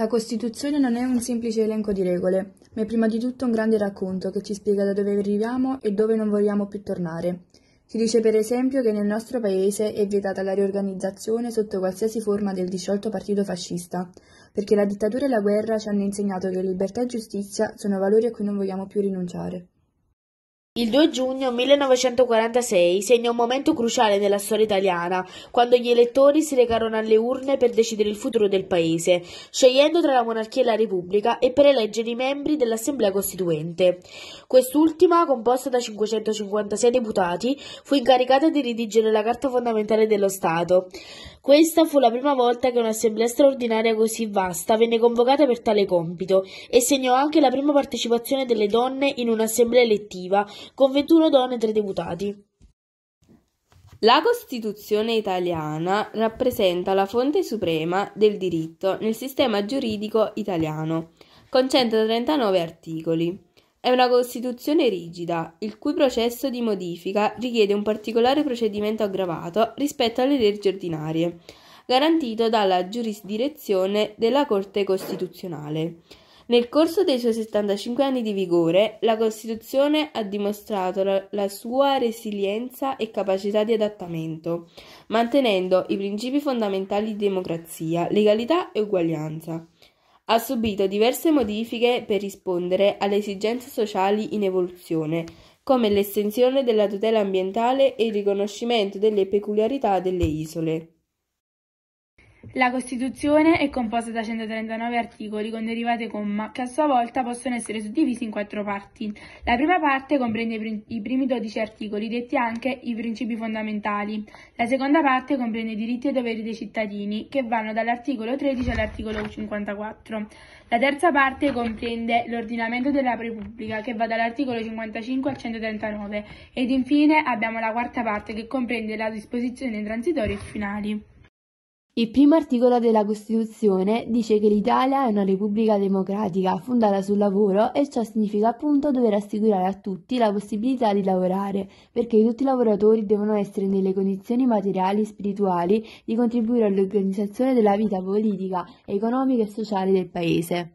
La Costituzione non è un semplice elenco di regole, ma è prima di tutto un grande racconto che ci spiega da dove arriviamo e dove non vogliamo più tornare. Si dice per esempio che nel nostro paese è vietata la riorganizzazione sotto qualsiasi forma del disciolto partito fascista, perché la dittatura e la guerra ci hanno insegnato che libertà e giustizia sono valori a cui non vogliamo più rinunciare. Il 2 giugno 1946 segna un momento cruciale nella storia italiana, quando gli elettori si recarono alle urne per decidere il futuro del Paese, scegliendo tra la monarchia e la Repubblica e per eleggere i membri dell'Assemblea Costituente. Quest'ultima, composta da 556 deputati, fu incaricata di redigere la Carta fondamentale dello Stato. Questa fu la prima volta che un'assemblea straordinaria così vasta venne convocata per tale compito e segnò anche la prima partecipazione delle donne in un'assemblea elettiva con 21 donne e 3 deputati. La Costituzione italiana rappresenta la fonte suprema del diritto nel sistema giuridico italiano, con 139 articoli. È una Costituzione rigida, il cui processo di modifica richiede un particolare procedimento aggravato rispetto alle leggi ordinarie, garantito dalla giurisdirezione della Corte Costituzionale. Nel corso dei suoi 75 anni di vigore, la Costituzione ha dimostrato la, la sua resilienza e capacità di adattamento, mantenendo i principi fondamentali di democrazia, legalità e uguaglianza. Ha subito diverse modifiche per rispondere alle esigenze sociali in evoluzione, come l'estensione della tutela ambientale e il riconoscimento delle peculiarità delle isole. La Costituzione è composta da 139 articoli con derivate comma, che a sua volta possono essere suddivisi in quattro parti. La prima parte comprende i, primi 12 articoli, detti anche i principi fondamentali. La seconda parte comprende i diritti e i doveri dei cittadini, che vanno dall'articolo 13 all'articolo 54. La terza parte comprende l'ordinamento della Repubblica, che va dall'articolo 55 al 139. Ed infine abbiamo la quarta parte, che comprende la disposizione transitoria e finali. Il primo articolo della Costituzione dice che l'Italia è una repubblica democratica fondata sul lavoro e ciò significa appunto dover assicurare a tutti la possibilità di lavorare, perché tutti i lavoratori devono essere nelle condizioni materiali e spirituali di contribuire all'organizzazione della vita politica, economica e sociale del Paese.